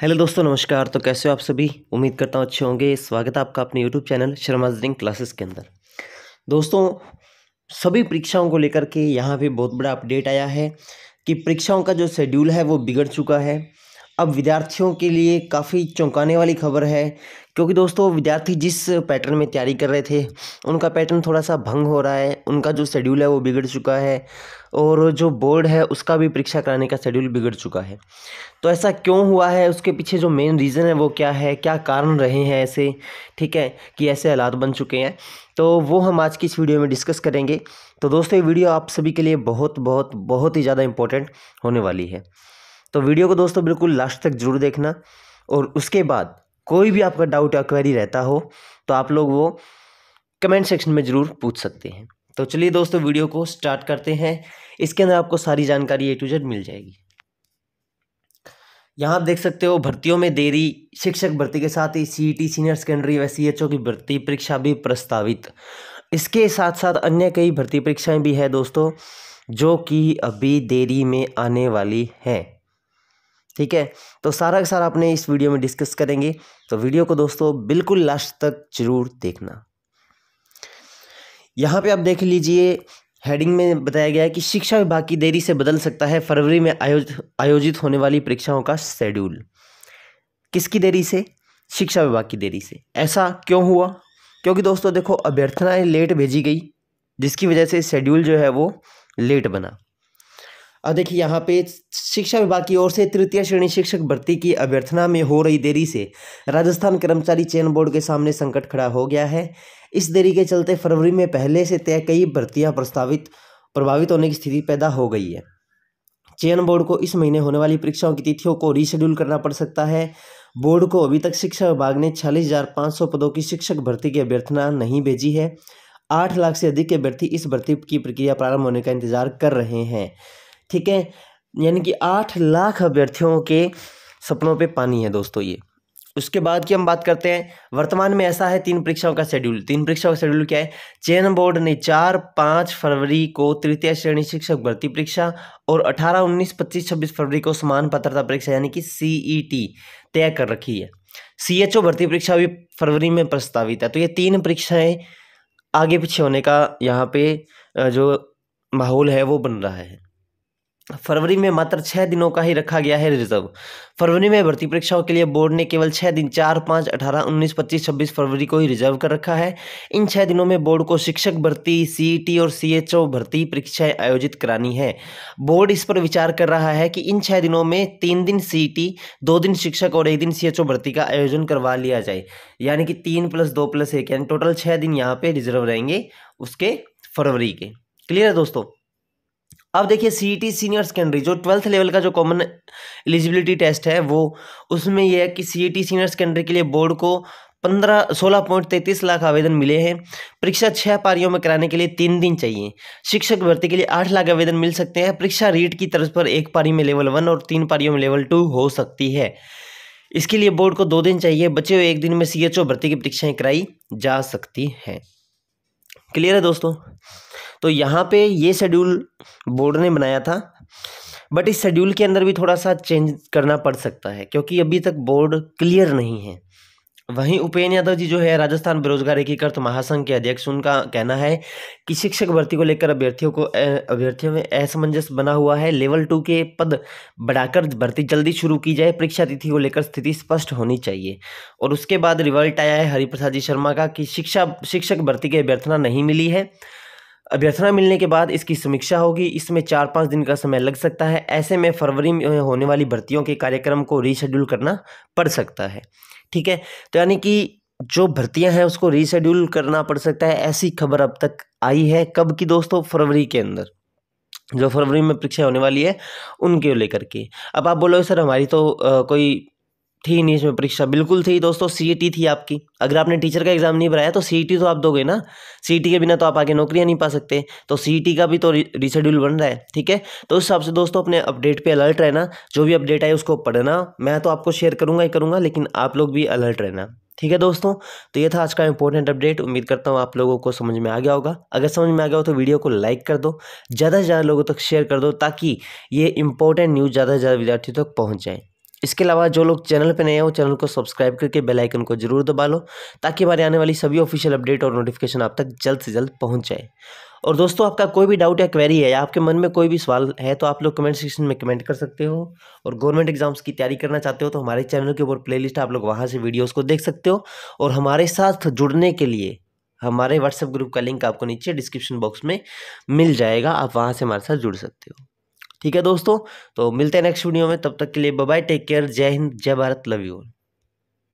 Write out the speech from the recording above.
hello दोस्तों नमस्कार तो कैसे हो आप सभी उम्मीद करता हूँ अच्छे होंगे स्वागत है आपका अपने यूट्यूब चैनल शर्मा जिंग क्लासेस के अंदर दोस्तों सभी परीक्षाओं को लेकर के यहाँ पे बहुत बड़ा अपडेट आया है कि परीक्षाओं का जो शेड्यूल है वो बिगड़ चुका है अब विद्यार्थियों के लिए काफ़ी चौंकाने वाली खबर है क्योंकि दोस्तों विद्यार्थी जिस पैटर्न में तैयारी कर रहे थे उनका पैटर्न थोड़ा सा भंग हो रहा है उनका जो शेड्यूल है वो बिगड़ चुका है और जो बोर्ड है उसका भी परीक्षा कराने का शेड्यूल बिगड़ चुका है तो ऐसा क्यों हुआ है उसके पीछे जो मेन रीज़न है वो क्या है क्या कारण रहे हैं ऐसे ठीक है कि ऐसे हालात बन चुके हैं तो वो हम आज की इस वीडियो में डिस्कस करेंगे तो दोस्तों ये वीडियो आप सभी के लिए बहुत बहुत बहुत ही ज़्यादा इंपॉर्टेंट होने वाली है तो वीडियो को दोस्तों बिल्कुल लास्ट तक जरूर देखना और उसके बाद कोई भी आपका डाउट या क्वेरी रहता हो तो आप लोग वो कमेंट सेक्शन में ज़रूर पूछ सकते हैं तो चलिए दोस्तों वीडियो को स्टार्ट करते हैं इसके अंदर आपको सारी जानकारी ए टू जेड मिल जाएगी यहाँ आप देख सकते हो भर्तियों में देरी शिक्षक भर्ती के साथ ही सीईटी सीनियर सेकेंडरी व सीएचओ की भर्ती परीक्षा भी प्रस्तावित इसके साथ साथ अन्य कई भर्ती परीक्षाएं भी है दोस्तों जो कि अभी देरी में आने वाली हैं ठीक है तो सारा का सारा अपने इस वीडियो में डिस्कस करेंगे तो वीडियो को दोस्तों बिल्कुल लास्ट तक जरूर देखना यहाँ पे आप देख लीजिए हेडिंग में बताया गया है कि शिक्षा विभाग की देरी से बदल सकता है फरवरी में आयोजित आयोजित होने वाली परीक्षाओं का शेड्यूल किसकी देरी से शिक्षा विभाग की देरी से ऐसा क्यों हुआ क्योंकि दोस्तों देखो अभ्यर्थनाएं लेट भेजी गई जिसकी वजह से शेड्यूल जो है वो लेट बना अब देखिए यहाँ पे शिक्षा विभाग की ओर से तृतीय श्रेणी शिक्षक भर्ती की अभ्यर्थना में हो रही देरी से राजस्थान कर्मचारी चयन बोर्ड के सामने संकट खड़ा हो गया है इस देरी के चलते फरवरी में पहले से तय कई भर्तियाँ प्रस्तावित प्रभावित होने की स्थिति पैदा हो गई है चयन बोर्ड को इस महीने होने वाली परीक्षाओं की तिथियों को रीशेड्यूल करना पड़ सकता है बोर्ड को अभी तक शिक्षा विभाग ने छियालीस पदों की शिक्षक भर्ती की अभ्यर्थना नहीं भेजी है आठ लाख से अधिक के अभ्यर्थी इस भर्ती की प्रक्रिया प्रारंभ होने का इंतजार कर रहे हैं ठीक है यानी कि आठ लाख अभ्यर्थियों के सपनों पे पानी है दोस्तों ये उसके बाद की हम बात करते हैं वर्तमान में ऐसा है तीन परीक्षाओं का शेड्यूल तीन परीक्षाओं का शेड्यूल क्या है चयन बोर्ड ने चार पाँच फरवरी को तृतीय श्रेणी शिक्षक भर्ती परीक्षा और अठारह उन्नीस पच्चीस छब्बीस फरवरी को समान पात्रता परीक्षा यानी कि सीईटी e तय कर रखी है सी भर्ती परीक्षा भी फरवरी में प्रस्तावित है तो ये तीन परीक्षाएँ आगे पीछे होने का यहाँ पे जो माहौल है वो बन रहा है फरवरी में मात्र छः दिनों का ही रखा गया है रिजर्व फरवरी में भर्ती परीक्षाओं के लिए बोर्ड ने केवल छः दिन चार पाँच अठारह उन्नीस पच्चीस छब्बीस फरवरी को ही रिजर्व कर रखा है इन छः दिनों में बोर्ड को शिक्षक भर्ती सीईटी और सीएचओ भर्ती परीक्षाएं आयोजित करानी है बोर्ड इस पर विचार कर रहा है कि इन छः दिनों में तीन दिन सी दो दिन शिक्षक और एक दिन सी भर्ती का आयोजन करवा लिया जाए यानी कि तीन प्लस दो प्लस एक यानी टोटल छः दिन यहाँ पर रिजर्व रहेंगे उसके फरवरी के क्लियर है दोस्तों अब देखिए सी टी सीनियर सेकेंडरी जो ट्वेल्थ लेवल का जो कॉमन एलिजिबिलिटी टेस्ट है वो उसमें यह है कि सी टी सीनियर सेकेंडरी के लिए बोर्ड को पंद्रह सोलह पॉइंट तैंतीस लाख आवेदन मिले हैं परीक्षा छः पारियों में कराने के लिए तीन दिन चाहिए शिक्षक भर्ती के लिए आठ लाख आवेदन मिल सकते हैं परीक्षा रीट की तरफ पर एक पारी में लेवल वन और तीन पारियों में लेवल टू हो सकती है इसके लिए बोर्ड को दो दिन चाहिए बचे हुए एक दिन में सीएचओ भर्ती की परीक्षाएँ कराई जा सकती हैं क्लियर है दोस्तों तो यहाँ पे ये शेड्यूल बोर्ड ने बनाया था बट इस शेड्यूल के अंदर भी थोड़ा सा चेंज करना पड़ सकता है क्योंकि अभी तक बोर्ड क्लियर नहीं है वहीं उपेन यादव जी जो है राजस्थान बेरोजगार एकीकृत महासंघ के अध्यक्ष उनका कहना है कि शिक्षक भर्ती को लेकर अभ्यर्थियों को अभ्यर्थियों में असमंजस बना हुआ है लेवल टू के पद बढ़ाकर भर्ती जल्दी शुरू की जाए परीक्षा तिथि को लेकर स्थिति स्पष्ट होनी चाहिए और उसके बाद रिवल्ट आया है हरिप्रसाद जी शर्मा का कि शिक्षा शिक्षक भर्ती की अभ्यर्थना नहीं मिली है अभ्यर्थना मिलने के बाद इसकी समीक्षा होगी इसमें चार पाँच दिन का समय लग सकता है ऐसे में फरवरी में होने वाली भर्तियों के कार्यक्रम को रीशेड्यूल करना पड़ सकता है ठीक है तो यानी कि जो भर्तियां हैं उसको रीशेड्यूल करना पड़ सकता है ऐसी खबर अब तक आई है कब की दोस्तों फरवरी के अंदर जो फरवरी में परीक्षा होने वाली है उनके लेकर के अब आप बोलोगे सर हमारी तो आ, कोई थी नहीं इसमें परीक्षा बिल्कुल थी दोस्तों सीईटी e थी आपकी अगर आपने टीचर का एग्ज़ाम नहीं भराया तो सीईटी e तो आप दोगे ना सीईटी e के बिना तो आप आगे नौकरियां नहीं पा सकते तो सीईटी का भी तो रिशेड्यूल बन रहा है ठीक है तो उस हिसाब से दोस्तों अपने अपडेट पे अलर्ट रहना जो भी अपडेट आए उसको पढ़ना मैं तो आपको शेयर करूँगा ही करूँगा लेकिन आप लोग भी अलर्ट रहना ठीक है दोस्तों तो ये था आज का इंपॉर्टेंट अपडेट उम्मीद करता हूँ आप लोगों को समझ में आ गया होगा अगर समझ में आ गया हो तो वीडियो को लाइक कर दो ज़्यादा से ज़्यादा लोगों तक शेयर कर दो ताकि ये इंपॉर्टेंट न्यूज़ ज़्यादा से ज़्यादा विद्यार्थियों तक पहुँच जाए इसके अलावा जो लोग चैनल पर नए हो चैनल को सब्सक्राइब करके बेल आइकन को जरूर दबा लो ताकि हमारे आने वाली सभी ऑफिशियल अपडेट और नोटिफिकेशन आप तक जल्द से जल्द पहुंच जाए और दोस्तों आपका कोई भी डाउट या क्वेरी है या आपके मन में कोई भी सवाल है तो आप लोग कमेंट सेक्शन में कमेंट कर सकते हो और गवर्नमेंट एग्जाम्स की तैयारी करना चाहते हो तो हमारे चैनल के ऊपर प्ले आप लोग वहाँ से वीडियोज़ को देख सकते हो और हमारे साथ जुड़ने के लिए हमारे व्हाट्सएप ग्रुप का लिंक आपको नीचे डिस्क्रिप्शन बॉक्स में मिल जाएगा आप वहाँ से हमारे साथ जुड़ सकते हो ठीक है दोस्तों तो मिलते हैं नेक्स्ट वीडियो में तब तक के लिए बाय टेक केयर जय हिंद जय भारत लव यू